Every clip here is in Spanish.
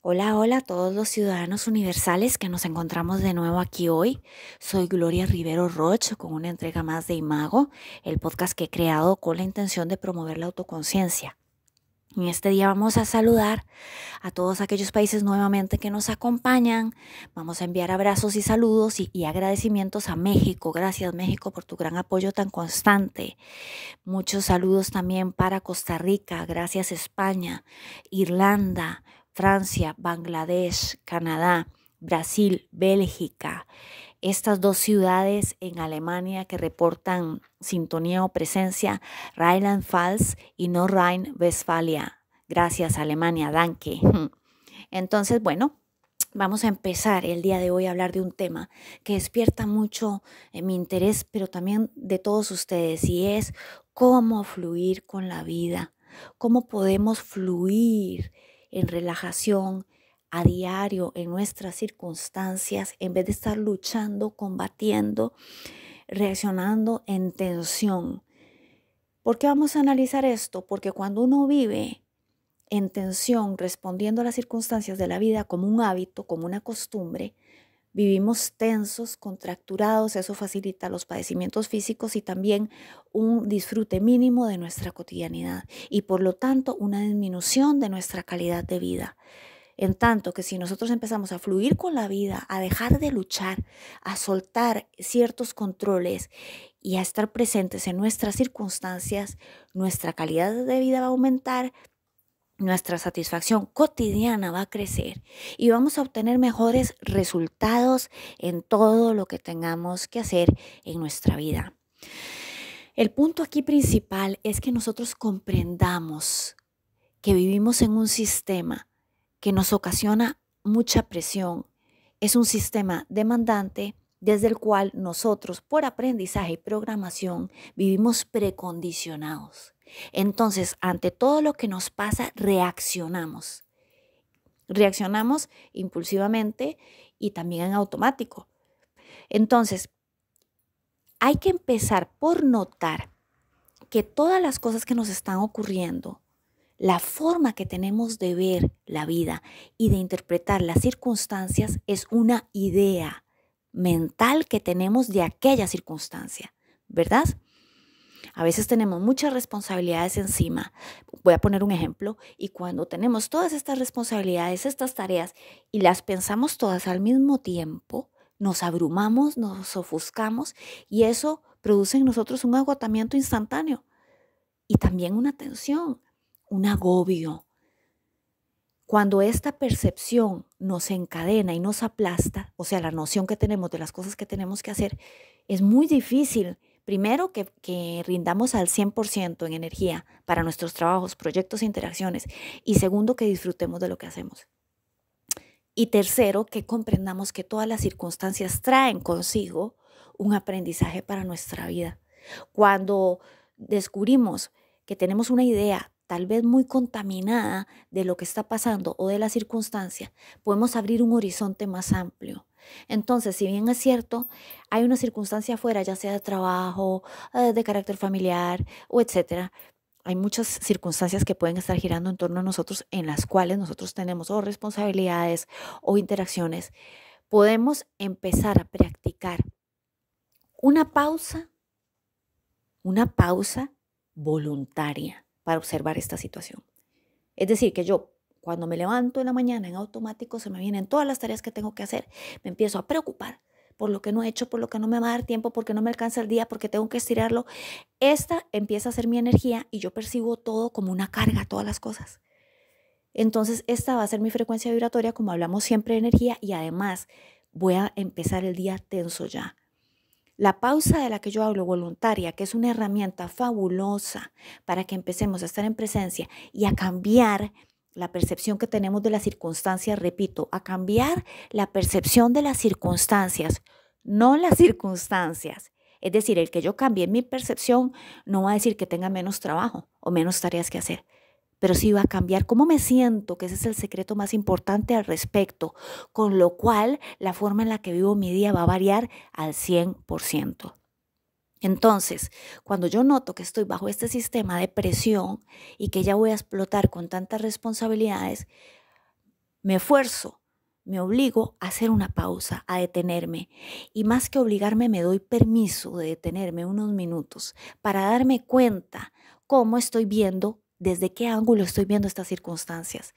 Hola, hola a todos los ciudadanos universales que nos encontramos de nuevo aquí hoy. Soy Gloria Rivero Roche con una entrega más de Imago, el podcast que he creado con la intención de promover la autoconciencia. En este día vamos a saludar a todos aquellos países nuevamente que nos acompañan. Vamos a enviar abrazos y saludos y agradecimientos a México. Gracias México por tu gran apoyo tan constante. Muchos saludos también para Costa Rica. Gracias España, Irlanda, Francia, Bangladesh, Canadá, Brasil, Bélgica. Estas dos ciudades en Alemania que reportan sintonía o presencia, Rheinland-Pfalz y nordrhein westfalia Gracias Alemania, danke. Entonces, bueno, vamos a empezar el día de hoy a hablar de un tema que despierta mucho eh, mi interés, pero también de todos ustedes, y es cómo fluir con la vida, cómo podemos fluir en relajación a diario en nuestras circunstancias, en vez de estar luchando, combatiendo, reaccionando en tensión. ¿Por qué vamos a analizar esto? Porque cuando uno vive en tensión, respondiendo a las circunstancias de la vida como un hábito, como una costumbre, Vivimos tensos, contracturados, eso facilita los padecimientos físicos y también un disfrute mínimo de nuestra cotidianidad y por lo tanto una disminución de nuestra calidad de vida. En tanto que si nosotros empezamos a fluir con la vida, a dejar de luchar, a soltar ciertos controles y a estar presentes en nuestras circunstancias, nuestra calidad de vida va a aumentar, nuestra satisfacción cotidiana va a crecer y vamos a obtener mejores resultados en todo lo que tengamos que hacer en nuestra vida. El punto aquí principal es que nosotros comprendamos que vivimos en un sistema que nos ocasiona mucha presión. Es un sistema demandante desde el cual nosotros, por aprendizaje y programación, vivimos precondicionados. Entonces, ante todo lo que nos pasa, reaccionamos. Reaccionamos impulsivamente y también en automático. Entonces, hay que empezar por notar que todas las cosas que nos están ocurriendo, la forma que tenemos de ver la vida y de interpretar las circunstancias es una idea mental que tenemos de aquella circunstancia, ¿verdad? A veces tenemos muchas responsabilidades encima. Voy a poner un ejemplo. Y cuando tenemos todas estas responsabilidades, estas tareas, y las pensamos todas al mismo tiempo, nos abrumamos, nos ofuscamos y eso produce en nosotros un agotamiento instantáneo y también una tensión, un agobio. Cuando esta percepción nos encadena y nos aplasta, o sea, la noción que tenemos de las cosas que tenemos que hacer, es muy difícil Primero, que, rindamos al 100% en energía para nuestros trabajos, proyectos e interacciones. Y segundo, que disfrutemos de lo que hacemos. Y tercero, que comprendamos que todas las circunstancias traen consigo un aprendizaje para nuestra vida. Cuando descubrimos que tenemos una idea tal vez muy contaminada de lo que está pasando o de la circunstancia, podemos abrir un horizonte más amplio entonces, si bien es cierto, hay una circunstancia fuera, ya sea de trabajo, eh, de carácter familiar o etcétera, hay muchas circunstancias que pueden estar girando en torno a nosotros en las cuales nosotros tenemos o responsabilidades o interacciones. Podemos empezar a practicar una pausa, una pausa voluntaria para observar esta situación. Es decir, que yo cuando me levanto en la mañana en automático se me vienen todas las tareas que tengo que hacer. Me empiezo a preocupar por lo que no he hecho, por lo que no me va a dar tiempo, porque no me alcanza el día, porque tengo que estirarlo. Esta empieza a ser mi energía y yo percibo todo como una carga, todas las cosas. Entonces, esta va a ser mi frecuencia vibratoria, como hablamos siempre de energía, y además voy a empezar el día tenso ya. La pausa de la que yo hablo voluntaria, que es una herramienta fabulosa para que empecemos a estar en presencia y a cambiar la percepción que tenemos de las circunstancias, repito, a cambiar la percepción de las circunstancias, no las circunstancias. Es decir, el que yo cambie mi percepción no va a decir que tenga menos trabajo o menos tareas que hacer, pero sí va a cambiar cómo me siento, que ese es el secreto más importante al respecto, con lo cual la forma en la que vivo mi día va a variar al 100%. Entonces, cuando yo noto que estoy bajo este sistema de presión y que ya voy a explotar con tantas responsabilidades, me esfuerzo, me obligo a hacer una pausa, a detenerme. Y más que obligarme, me doy permiso de detenerme unos minutos para darme cuenta cómo estoy viendo, desde qué ángulo estoy viendo estas circunstancias.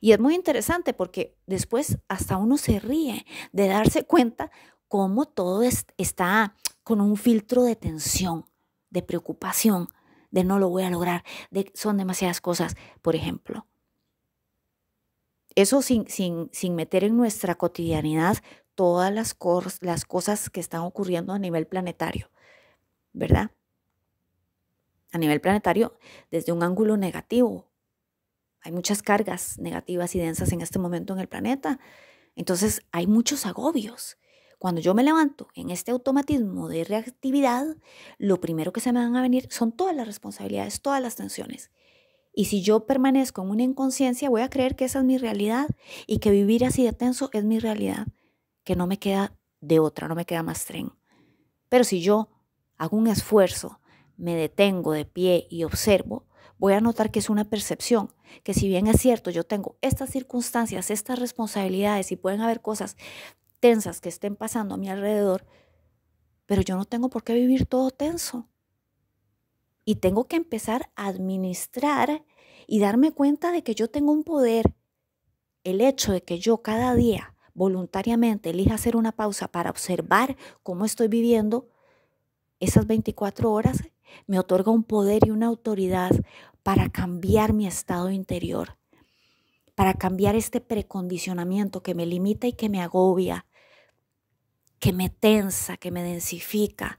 Y es muy interesante porque después hasta uno se ríe de darse cuenta cómo todo está con un filtro de tensión, de preocupación, de no lo voy a lograr, de son demasiadas cosas, por ejemplo. Eso sin, meter en nuestra cotidianidad todas las cosas que están ocurriendo a nivel planetario, ¿verdad? A nivel planetario, desde un ángulo negativo. Hay muchas cargas negativas y densas en este momento en el planeta. Entonces hay muchos agobios cuando yo me levanto en este automatismo de reactividad, lo primero que se me van a venir son todas las responsabilidades, todas las tensiones. Y si yo permanezco en una inconsciencia, voy a creer que esa es mi realidad y que vivir así de tenso es mi realidad, que no me queda de otra, no me queda más tren. Pero si yo hago un esfuerzo, me detengo de pie y observo, voy a notar que es una percepción, que si bien es cierto, yo tengo estas circunstancias, estas responsabilidades y pueden haber cosas tensas que estén pasando a mi alrededor, pero yo no tengo por qué vivir todo tenso. Y tengo que empezar a administrar y darme cuenta de que yo tengo un poder. El hecho de que yo cada día voluntariamente elija hacer una pausa para observar cómo estoy viviendo esas 24 horas, me otorga un poder y una autoridad para cambiar mi estado interior, para cambiar este precondicionamiento que me limita y que me agobia que me tensa, que me densifica,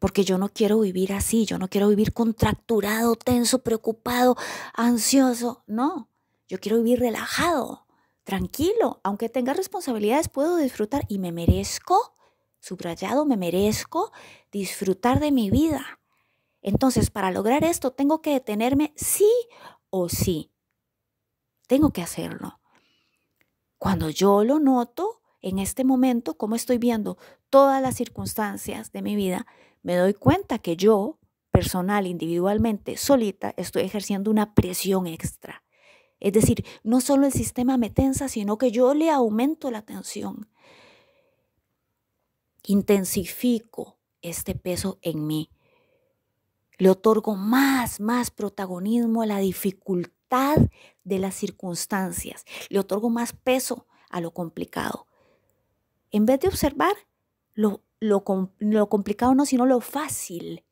porque yo no quiero vivir así, yo no quiero vivir contracturado, tenso, preocupado, ansioso, no, yo quiero vivir relajado, tranquilo, aunque tenga responsabilidades, puedo disfrutar y me merezco, subrayado, me merezco disfrutar de mi vida. Entonces, para lograr esto, tengo que detenerme sí o sí. Tengo que hacerlo. Cuando yo lo noto, en este momento, como estoy viendo todas las circunstancias de mi vida, me doy cuenta que yo, personal, individualmente, solita, estoy ejerciendo una presión extra. Es decir, no solo el sistema me tensa, sino que yo le aumento la tensión. Intensifico este peso en mí. Le otorgo más, más protagonismo a la dificultad de las circunstancias. Le otorgo más peso a lo complicado en vez de observar lo, complicado no, sino lo fácil,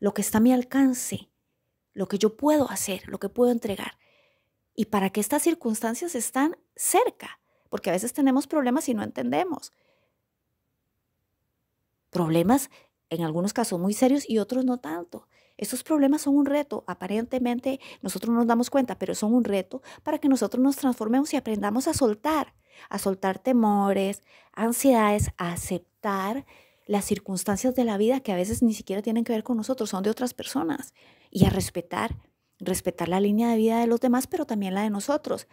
lo que está a mi alcance, lo que yo puedo hacer, lo que puedo entregar. Y para que estas circunstancias están cerca, porque a veces tenemos problemas y no entendemos. Problemas en algunos casos muy serios y otros no tanto. Estos problemas son un reto, aparentemente nosotros no nos damos cuenta, pero son un reto para que nosotros nos transformemos y aprendamos a soltar a soltar temores, ansiedades, a aceptar las circunstancias de la vida que a veces ni siquiera tienen que ver con nosotros, son de otras personas, y a respetar, respetar la línea de vida de los demás, pero también la de nosotros.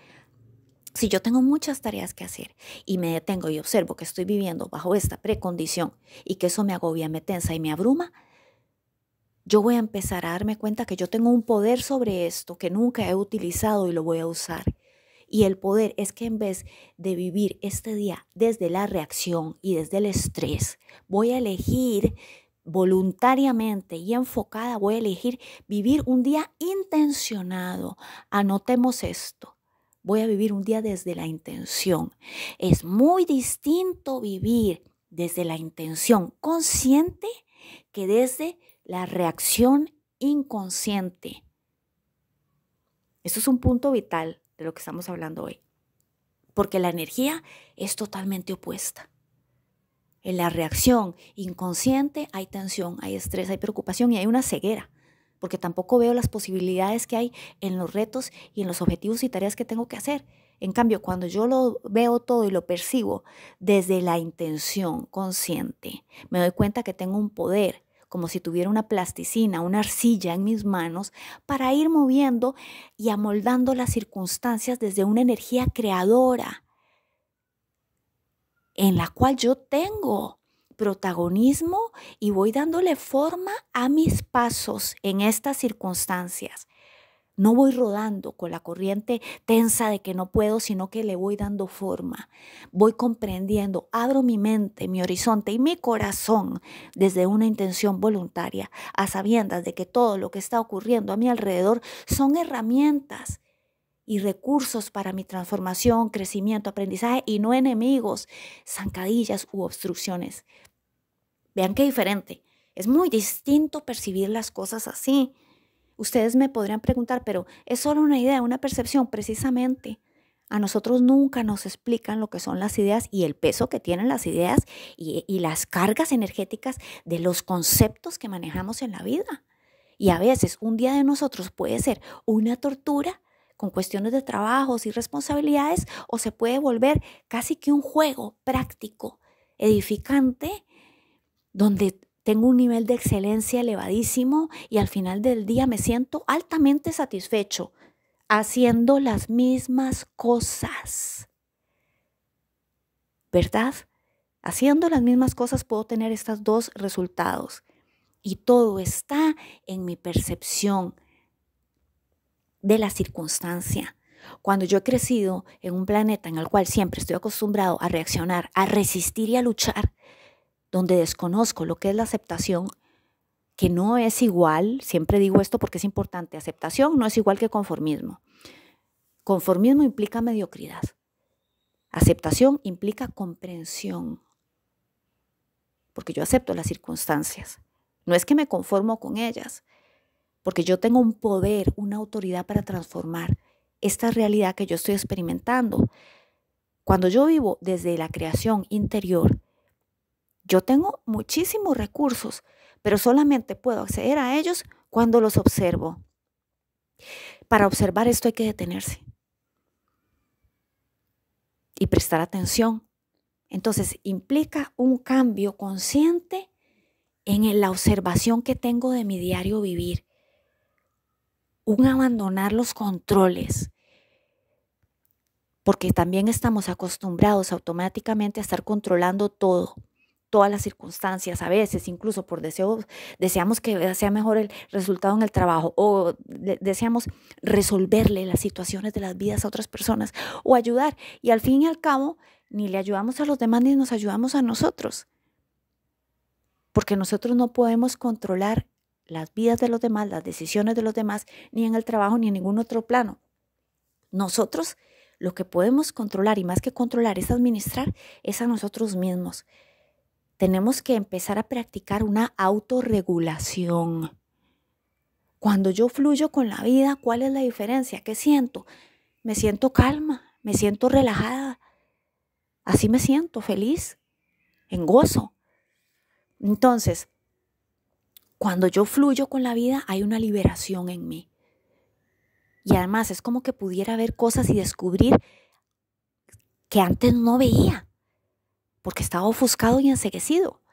Si yo tengo muchas tareas que hacer y me detengo y observo que estoy viviendo bajo esta precondición y que eso me agobia, me tensa y me abruma, yo voy a empezar a darme cuenta que yo tengo un poder sobre esto que nunca he utilizado y lo voy a usar y el poder es que en vez de vivir este día desde la reacción y desde el estrés, voy a elegir voluntariamente y enfocada, voy a elegir vivir un día intencionado. Anotemos esto. Voy a vivir un día desde la intención. Es muy distinto vivir desde la intención consciente que desde la reacción inconsciente. Eso es un punto vital de lo que estamos hablando hoy. Porque la energía es totalmente opuesta. En la reacción inconsciente hay tensión, hay estrés, hay preocupación y hay una ceguera, porque tampoco veo las posibilidades que hay en los retos y en los objetivos y tareas que tengo que hacer. En cambio, cuando yo lo veo todo y lo percibo desde la intención consciente, me doy cuenta que tengo un poder como si tuviera una plasticina, una arcilla en mis manos, para ir moviendo y amoldando las circunstancias desde una energía creadora, en la cual yo tengo protagonismo y voy dándole forma a mis pasos en estas circunstancias. No voy rodando con la corriente tensa de que no puedo, sino que le voy dando forma. Voy comprendiendo, abro mi mente, mi horizonte y mi corazón desde una intención voluntaria, a sabiendas de que todo lo que está ocurriendo a mi alrededor son herramientas y recursos para mi transformación, crecimiento, aprendizaje y no enemigos, zancadillas u obstrucciones. Vean qué diferente. Es muy distinto percibir las cosas así. Ustedes me podrían preguntar, pero es solo una idea, una percepción, precisamente. A nosotros nunca nos explican lo que son las ideas y el peso que tienen las ideas y, las cargas energéticas de los conceptos que manejamos en la vida. Y a veces un día de nosotros puede ser una tortura con cuestiones de trabajos y responsabilidades o se puede volver casi que un juego práctico, edificante, donde tengo un nivel de excelencia elevadísimo y al final del día me siento altamente satisfecho haciendo las mismas cosas. ¿Verdad? Haciendo las mismas cosas puedo tener estos dos resultados. Y todo está en mi percepción de la circunstancia. Cuando yo he crecido en un planeta en el cual siempre estoy acostumbrado a reaccionar, a resistir y a luchar, donde desconozco lo que es la aceptación, que no es igual, siempre digo esto porque es importante, aceptación no es igual que conformismo. Conformismo implica mediocridad. Aceptación implica comprensión, porque yo acepto las circunstancias. No es que me conformo con ellas, porque yo tengo un poder, una autoridad para transformar esta realidad que yo estoy experimentando. Cuando yo vivo desde la creación interior, yo tengo muchísimos recursos, pero solamente puedo acceder a ellos cuando los observo. Para observar esto hay que detenerse y prestar atención. Entonces, implica un cambio consciente en la observación que tengo de mi diario vivir, un abandonar los controles, porque también estamos acostumbrados automáticamente a estar controlando todo todas las circunstancias, a veces incluso por deseo, deseamos que sea mejor el resultado en el trabajo o deseamos resolverle las situaciones de las vidas a otras personas o ayudar. Y al fin y al cabo, ni le ayudamos a los demás ni nos ayudamos a nosotros. Porque nosotros no podemos controlar las vidas de los demás, las decisiones de los demás, ni en el trabajo ni en ningún otro plano. Nosotros lo que podemos controlar y más que controlar es administrar, es a nosotros mismos tenemos que empezar a practicar una autorregulación. Cuando yo fluyo con la vida, ¿cuál es la diferencia? ¿Qué siento? Me siento calma, me siento relajada. Así me siento feliz, en gozo. Entonces, cuando yo fluyo con la vida, hay una liberación en mí. Y además es como que pudiera ver cosas y descubrir que antes no veía porque estaba ofuscado y enseguecido.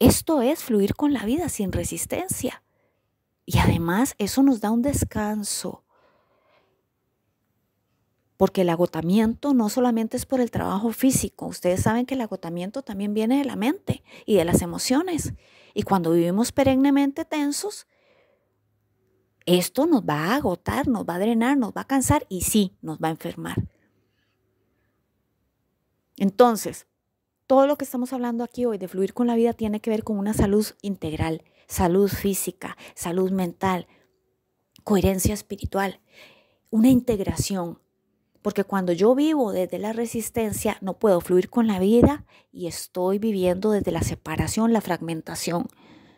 Esto es fluir con la vida sin resistencia. Y además eso nos da un descanso, porque el agotamiento no solamente es por el trabajo físico, ustedes saben que el agotamiento también viene de la mente y de las emociones. Y cuando vivimos perennemente tensos, esto nos va a agotar, nos va a drenar, nos va a cansar y sí, nos va a enfermar. Entonces, todo lo que estamos hablando aquí hoy de fluir con la vida tiene que ver con una salud integral, salud física, salud mental, coherencia espiritual, una integración. Porque cuando yo vivo desde la resistencia, no puedo fluir con la vida y estoy viviendo desde la separación, la fragmentación.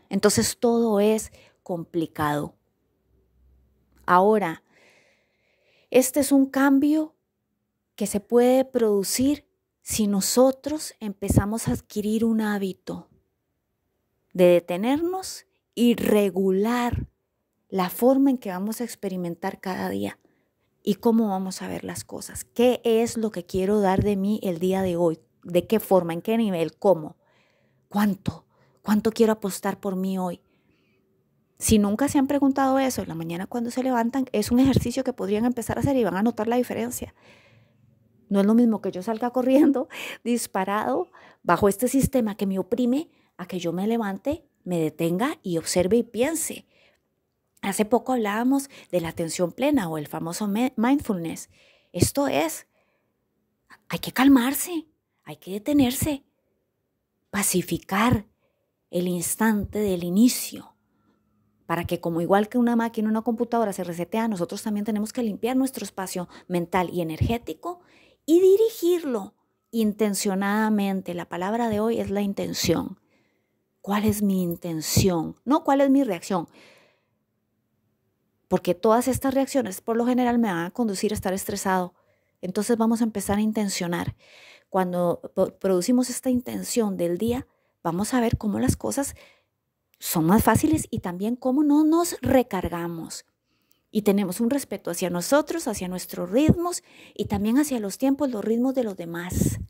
Entonces todo es complicado. Ahora, este es un cambio que se puede producir si nosotros empezamos a adquirir un hábito de detenernos y regular la forma en que vamos a experimentar cada día y cómo vamos a ver las cosas, qué es lo que quiero dar de mí el día de hoy, de qué forma, en qué nivel, cómo, cuánto, cuánto quiero apostar por mí hoy. Si nunca se han preguntado eso en la mañana cuando se levantan, es un ejercicio que podrían empezar a hacer y van a notar la diferencia. No es lo mismo que yo salga corriendo disparado bajo este sistema que me oprime a que yo me levante, me detenga y observe y piense. Hace poco hablábamos de la atención plena o el famoso mindfulness. Esto es, hay que calmarse, hay que detenerse, pacificar el instante del inicio, para que como igual que una máquina, o una computadora se resetea, nosotros también tenemos que limpiar nuestro espacio mental y energético y dirigirlo intencionadamente. La palabra de hoy es la intención. ¿Cuál es mi intención? No, ¿cuál es mi reacción? Porque todas estas reacciones por lo general me van a conducir a estar estresado. Entonces vamos a empezar a intencionar. Cuando producimos esta intención del día, vamos a ver cómo las cosas son más fáciles y también cómo no nos recargamos y tenemos un respeto hacia nosotros, hacia nuestros ritmos y también hacia los tiempos, los ritmos de los demás.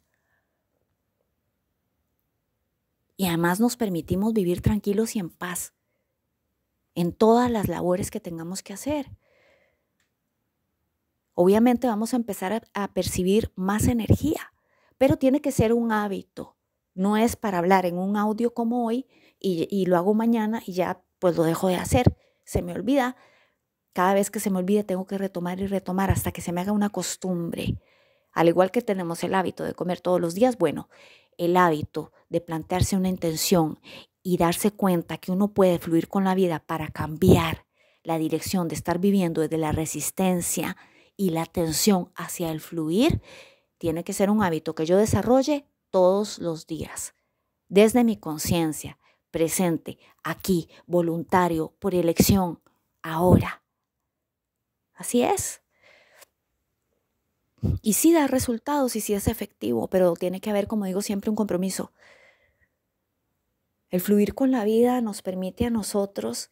Y además nos permitimos vivir tranquilos y en paz en todas las labores que tengamos que hacer. Obviamente vamos a empezar a, percibir más energía, pero tiene que ser un hábito. No es para hablar en un audio como hoy y, y lo hago mañana y ya pues lo dejo de hacer. Se me olvida, cada vez que se me olvide tengo que retomar y retomar hasta que se me haga una costumbre. Al igual que tenemos el hábito de comer todos los días, bueno, el hábito de plantearse una intención y darse cuenta que uno puede fluir con la vida para cambiar la dirección de estar viviendo desde la resistencia y la tensión hacia el fluir, tiene que ser un hábito que yo desarrolle todos los días, desde mi conciencia, presente, aquí, voluntario, por elección, ahora. Así es. Y sí da resultados y sí es efectivo, pero tiene que haber, como digo siempre, un compromiso. El fluir con la vida nos permite a nosotros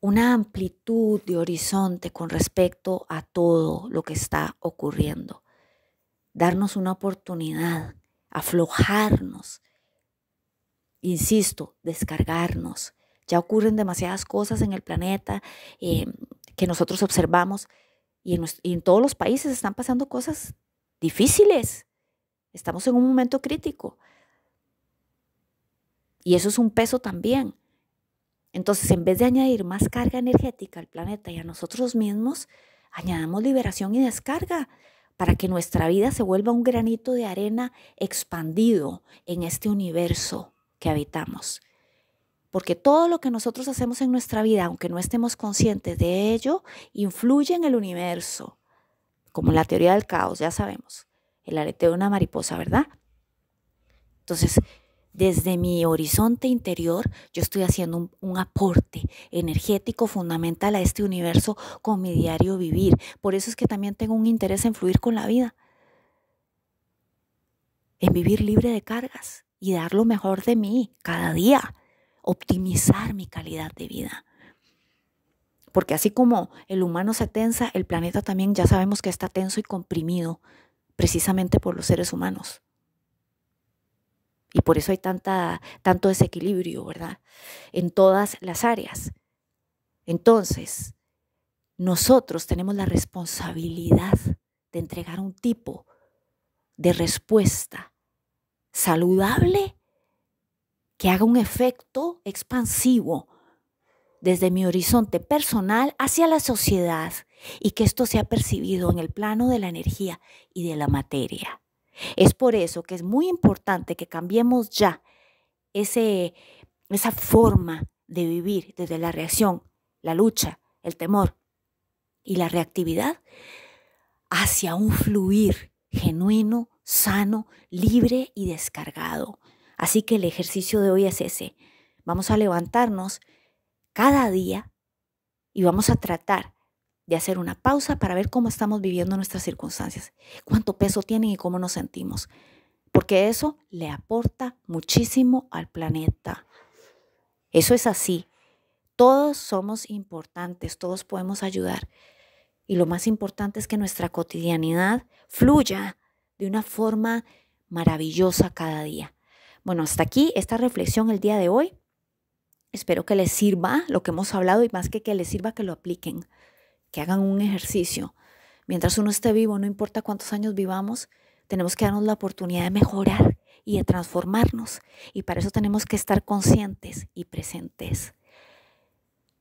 una amplitud de horizonte con respecto a todo lo que está ocurriendo. Darnos una oportunidad, aflojarnos, insisto, descargarnos. Ya ocurren demasiadas cosas en el planeta, em, que nosotros observamos y en, todos los países están pasando cosas difíciles. Estamos en un momento crítico. Y eso es un peso también. Entonces, en vez de añadir más carga energética al planeta y a nosotros mismos, añadamos liberación y descarga para que nuestra vida se vuelva un granito de arena expandido en este universo que habitamos. Porque todo lo que nosotros hacemos en nuestra vida, aunque no estemos conscientes de ello, influye en el universo. Como la teoría del caos, ya sabemos. El aleteo de una mariposa, ¿verdad? Entonces, desde mi horizonte interior, yo estoy haciendo un, aporte energético fundamental a este universo con mi diario vivir. Por eso es que también tengo un interés en fluir con la vida, en vivir libre de cargas y dar lo mejor de mí cada día optimizar mi calidad de vida. Porque así como el humano se tensa, el planeta también ya sabemos que está tenso y comprimido precisamente por los seres humanos. Y por eso hay tanta, tanto desequilibrio, ¿verdad? En todas las áreas. Entonces, nosotros tenemos la responsabilidad de entregar un tipo de respuesta saludable que haga un efecto expansivo desde mi horizonte personal hacia la sociedad y que esto sea percibido en el plano de la energía y de la materia. Es por eso que es muy importante que cambiemos ya esa forma de vivir desde la reacción, la lucha, el temor y la reactividad hacia un fluir genuino, sano, libre y descargado, Así que el ejercicio de hoy es ese. Vamos a levantarnos cada día y vamos a tratar de hacer una pausa para ver cómo estamos viviendo nuestras circunstancias, cuánto peso tienen y cómo nos sentimos, porque eso le aporta muchísimo al planeta. Eso es así. Todos somos importantes, todos podemos ayudar. Y lo más importante es que nuestra cotidianidad fluya de una forma maravillosa cada día. Bueno, hasta aquí esta reflexión el día de hoy. Espero que les sirva lo que hemos hablado y más que que les sirva que lo apliquen, que hagan un ejercicio. Mientras uno esté vivo, no importa cuántos años vivamos, tenemos que darnos la oportunidad de mejorar y de transformarnos. Y para eso tenemos que estar conscientes y presentes.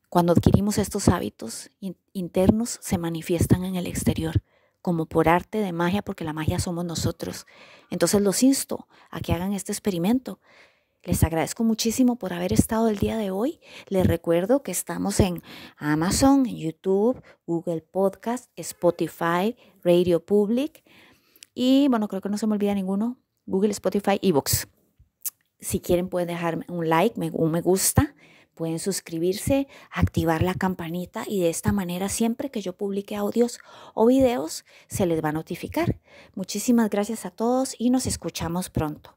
Cuando adquirimos estos hábitos internos, se manifiestan en el exterior como por arte de magia, porque la magia somos nosotros. Entonces los insto a que hagan este experimento. Les agradezco muchísimo por haber estado el día de hoy. Les recuerdo que estamos en Amazon, YouTube, Google Podcast, Spotify, Radio Public y bueno, creo que no se me olvida ninguno, Google, Spotify, Vox Si quieren pueden dejarme un like, un me gusta Pueden suscribirse, activar la campanita y de esta manera siempre que yo publique audios o videos se les va a notificar. Muchísimas gracias a todos y nos escuchamos pronto.